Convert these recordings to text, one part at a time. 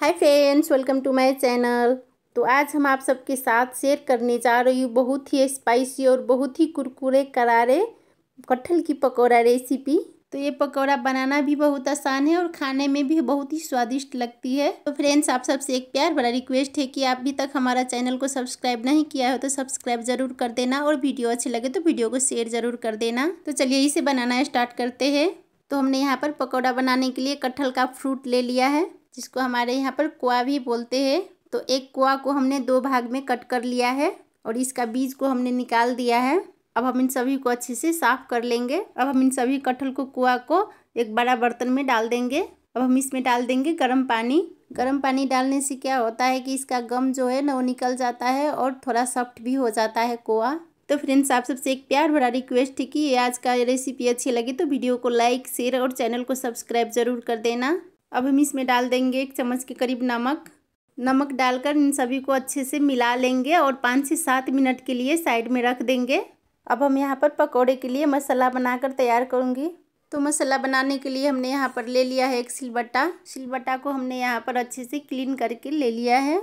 hi friends welcome to my channel तो आज हम आप सबके साथ शेयर करने जा रही हूँ बहुत ही स्पाइसी और बहुत ही कुरकुरे करारे कटहल की पकौड़ा रेसिपी तो ये पकौड़ा बनाना भी बहुत आसान है और खाने में भी बहुत ही स्वादिष्ट लगती है तो फ्रेंड्स आप सबसे एक प्यार बड़ा रिक्वेस्ट है कि आप अभी तक हमारा चैनल को सब्सक्राइब नहीं किया हो तो सब्सक्राइब जरूर कर देना और वीडियो अच्छी लगे तो वीडियो को शेयर जरूर कर देना तो चलिए इसे बनाना स्टार्ट करते हैं तो हमने यहाँ पर पकौड़ा बनाने के लिए कटहल का फ्रूट ले लिया है जिसको हमारे यहाँ पर कुआ भी बोलते हैं तो एक कुआ को हमने दो भाग में कट कर लिया है और इसका बीज को हमने निकाल दिया है अब हम इन सभी को अच्छे से साफ कर लेंगे अब हम इन सभी कटहल को कुआ को एक बड़ा बर्तन में डाल देंगे अब हम इसमें डाल देंगे गर्म पानी गर्म पानी डालने से क्या होता है कि इसका गम जो है ना वो निकल जाता है और थोड़ा सॉफ्ट भी हो जाता है कुआ तो फ्रेंड्स आप सबसे एक प्यार भरा रिक्वेस्ट है कि आज का रेसिपी अच्छी लगी तो वीडियो को लाइक शेयर और चैनल को सब्सक्राइब जरूर कर देना अब हम इसमें डाल देंगे एक चम्मच के करीब नमक नमक डालकर इन सभी को अच्छे से मिला लेंगे और पाँच से सात मिनट के लिए साइड में रख देंगे अब हम यहाँ पर पकौड़े के लिए मसाला बनाकर तैयार करूँगी तो मसाला बनाने के लिए हमने यहाँ पर ले लिया है एक सिलबट्टा सिलबट्टा को हमने यहाँ पर अच्छे से क्लीन करके ले लिया है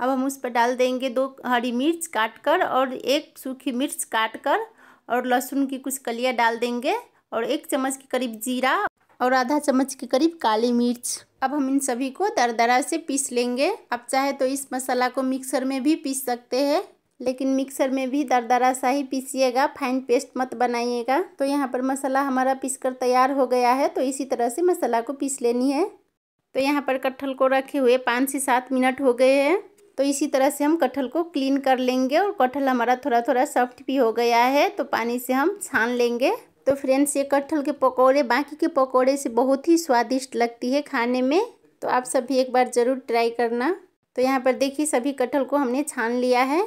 अब हम उस पर डाल देंगे दो हरी मिर्च काट कर और एक सूखी मिर्च काट कर और लहसुन की कुछ कलियाँ डाल देंगे और एक चम्मच के करीब जीरा और आधा चम्मच के करीब काली मिर्च अब हम इन सभी को दरदरा से पीस लेंगे आप चाहे तो इस मसाला को मिक्सर में भी पीस सकते हैं लेकिन मिक्सर में भी दरदरा सा ही पीसिएगा फाइन पेस्ट मत बनाइएगा तो यहाँ पर मसाला हमारा पीस कर तैयार हो गया है तो इसी तरह से मसाला को पीस लेनी है तो यहाँ पर कटहल को रखे हुए पाँच से सात मिनट हो गए हैं तो इसी तरह से हम कटहल को क्लीन कर लेंगे और कटहल हमारा थोड़ा थोड़ा सॉफ्ट भी हो गया है तो पानी से हम छान लेंगे तो फ्रेंड्स ये कटहल के पकौड़े बाकी के पकौड़े से बहुत ही स्वादिष्ट लगती है खाने में तो आप सभी एक बार ज़रूर ट्राई करना तो यहाँ पर देखिए सभी कटहल को हमने छान लिया है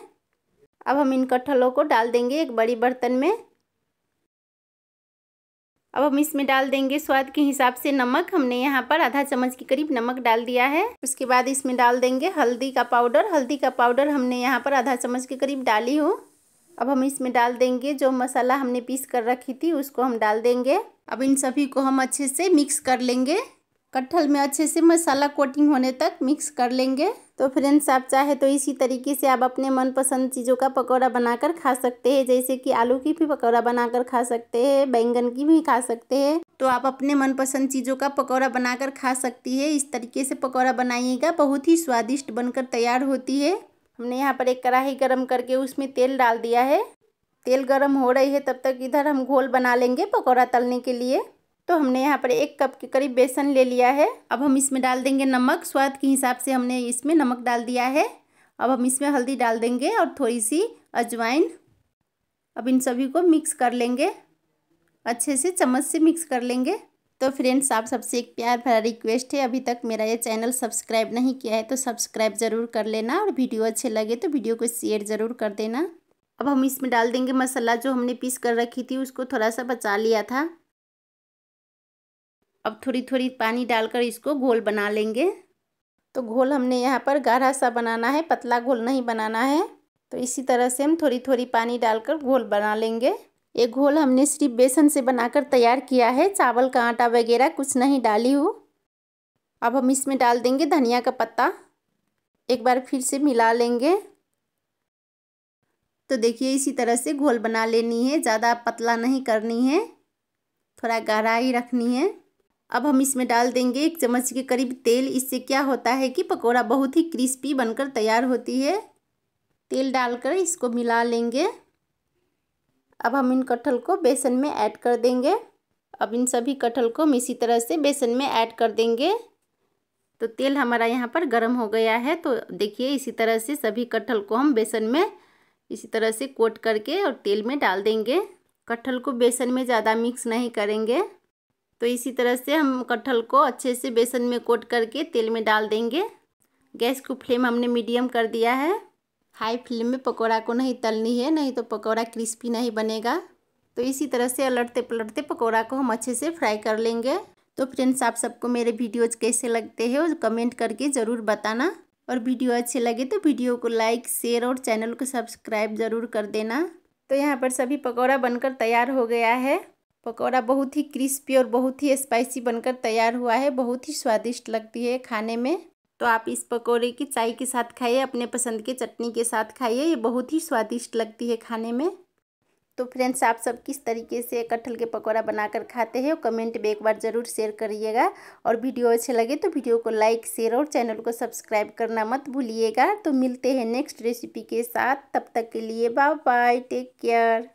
अब हम इन कटहलों को डाल देंगे एक बड़ी बर्तन में अब हम इसमें डाल देंगे स्वाद के हिसाब से नमक हमने यहाँ पर आधा चम्मच के करीब नमक डाल दिया है उसके बाद इसमें डाल देंगे हल्दी का पाउडर हल्दी का पाउडर हमने यहाँ पर आधा चम्मच के करीब डाली हूँ अब हम इसमें डाल देंगे जो मसाला हमने पीस कर रखी थी उसको हम डाल देंगे अब इन सभी को हम अच्छे से मिक्स कर लेंगे कटहल में अच्छे से मसाला कोटिंग होने तक मिक्स कर लेंगे तो फ्रेंड्स आप चाहे तो इसी तरीके से आप अपने मनपसंद चीज़ों का पकौड़ा बनाकर खा सकते हैं जैसे कि आलू की भी पकौड़ा बनाकर खा सकते हैं बैंगन की भी खा सकते हैं तो आप अपने मनपसंद चीज़ों का पकौड़ा बनाकर खा सकती है इस तरीके से पकौड़ा बनाइएगा बहुत ही स्वादिष्ट बनकर तैयार होती है हमने यहाँ पर एक कढ़ाई गरम करके उसमें तेल डाल दिया है तेल गरम हो रही है तब तक इधर हम घोल बना लेंगे पकौड़ा तलने के लिए तो हमने यहाँ पर एक कप के करीब बेसन ले लिया है अब हम इसमें डाल देंगे नमक स्वाद के हिसाब से हमने इसमें नमक डाल दिया है अब हम इसमें हल्दी डाल देंगे और थोड़ी सी अजवाइन अब इन सभी को मिक्स कर लेंगे अच्छे से चम्मच से मिक्स कर लेंगे तो फ्रेंड्स आप सबसे एक प्यार भरा रिक्वेस्ट है अभी तक मेरा ये चैनल सब्सक्राइब नहीं किया है तो सब्सक्राइब ज़रूर कर लेना और वीडियो अच्छे लगे तो वीडियो को शेयर ज़रूर कर देना अब हम इसमें डाल देंगे मसाला जो हमने पीस कर रखी थी उसको थोड़ा सा बचा लिया था अब थोड़ी थोड़ी पानी डालकर इसको घोल बना लेंगे तो घोल हमने यहाँ पर गाढ़ा सा बनाना है पतला घोल नहीं बनाना है तो इसी तरह से हम थोड़ी थोड़ी पानी डालकर घोल बना लेंगे ये घोल हमने सिर्फ बेसन से बनाकर तैयार किया है चावल का आटा वगैरह कुछ नहीं डाली हूँ अब हम इसमें डाल देंगे धनिया का पत्ता एक बार फिर से मिला लेंगे तो देखिए इसी तरह से घोल बना लेनी है ज़्यादा पतला नहीं करनी है थोड़ा गाढ़ा ही रखनी है अब हम इसमें डाल देंगे एक चम्मच के करीब तेल इससे क्या होता है कि पकौड़ा बहुत ही क्रिस्पी बनकर तैयार होती है तेल डालकर इसको मिला लेंगे अब हम इन कटहल को बेसन में ऐड कर देंगे अब इन सभी कटहल को हम इसी तरह से बेसन में ऐड कर देंगे तो तेल हमारा यहाँ पर गर्म हो गया है तो देखिए इसी तरह से सभी कटहल को हम बेसन में इसी तरह से कोट करके और तेल में डाल देंगे कटहल को बेसन में ज़्यादा मिक्स नहीं करेंगे तो इसी तरह से हम कटहल को अच्छे से बेसन में कोट करके तेल में डाल देंगे गैस को फ्लेम हमने मीडियम कर दिया है हाई फ्लेम में पकौड़ा को नहीं तलनी है नहीं तो पकौड़ा क्रिस्पी नहीं बनेगा तो इसी तरह से अलटते पलटते पकौड़ा को हम अच्छे से फ्राई कर लेंगे तो फ्रेंड्स आप सबको मेरे वीडियोज कैसे लगते हैं और कमेंट करके ज़रूर बताना और वीडियो अच्छे लगे तो वीडियो को लाइक शेयर और चैनल को सब्सक्राइब ज़रूर कर देना तो यहाँ पर सभी पकौड़ा बनकर तैयार हो गया है पकौड़ा बहुत ही क्रिस्पी और बहुत ही स्पाइसी बनकर तैयार हुआ है बहुत ही स्वादिष्ट लगती है खाने में तो आप इस पकोड़े की चाय के साथ खाइए अपने पसंद के चटनी के साथ खाइए ये बहुत ही स्वादिष्ट लगती है खाने में तो फ्रेंड्स आप सब किस तरीके से कटहल के पकौड़ा बनाकर खाते हैं कमेंट में एक बार ज़रूर शेयर करिएगा और वीडियो अच्छे लगे तो वीडियो को लाइक शेयर और चैनल को सब्सक्राइब करना मत भूलिएगा तो मिलते हैं नेक्स्ट रेसिपी के साथ तब तक के लिए बाय बाय टेक केयर